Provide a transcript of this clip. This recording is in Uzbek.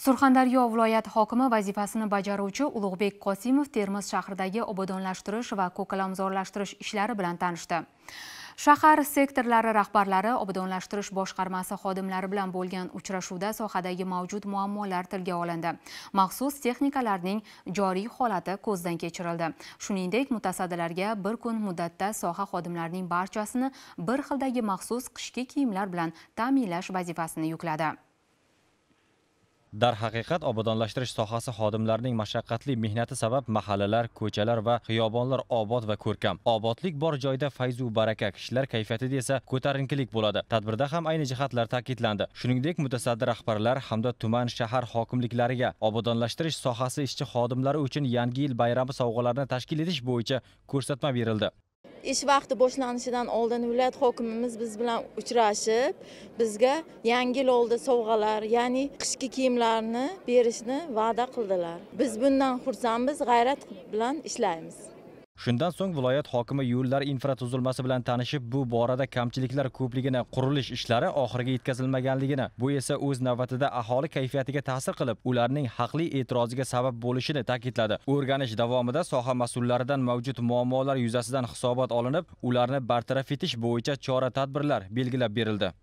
surxondaryo viloyati hokimi vazifasini bajaruvchi ulug'bek qosimov termiz shahridagi obodonlashtirish va ko'kalamzorlashtirish ishlari bilan tanishdi shahar sektorlari rahbarlari obodonlashtirish boshqarmasi xodimlari bilan bo'lgan uchrashuvda sohadagi mavjud muammolar tilga olindi maxsus texnikalarning joriy holati ko'zdan kechirildi shuningdek mutasaddilarga bir kun muddatda soha xodimlarining barchasini bir xildagi maxsus qishki kiyimlar bilan ta'minlash vazifasini yukladi darhaqiqat obodonlashtirish sohasi xodimlarining mashaqqatli mehnati sabab mahallalar ko'chalar va xiyobonlar obod va ko'rkam obodlik bor joyda fayzu baraka kishilar kayfiyatida esa ko'tarinkilik bo'ladi tadbirda ham ayni jihatlar ta'kidlandi shuningdek mutasaddi rahbarlar hamda tuman shahar hokimliklariga obodonlashtirish sohasi ishchi xodimlari uchun yangi yil bayrami sovg'alarini tashkil etish bo'yicha ko'rsatma berildi ish vaqti boshlanishidan oldin viloyat hokimimiz biz bilan uchrashib bizga yangi yil oldi sovg'alar ya'ni qishki kiyimlarni berishni va'da qildilar biz bundan xursandmiz g'ayrat bilan ishlaymiz Shundan so'ng viloyat hokimi yo'llar infratuzilmasi bilan tanishib, bu borada kamchiliklar ko'pligini, qurilish ishlari oxiriga yetkazilmaganligini, bu esa o'z navbatida aholi kayfiyatiga ta'sir qilib, ularning haqli e'tiroziga sabab bo'lishini ta'kidladi. O'rganish davomida soha mas'ullaridan mavjud muammolar yuzasidan hisobot olinib, ularni bartaraf etish bo'yicha chora-tadbirlar belgilab berildi.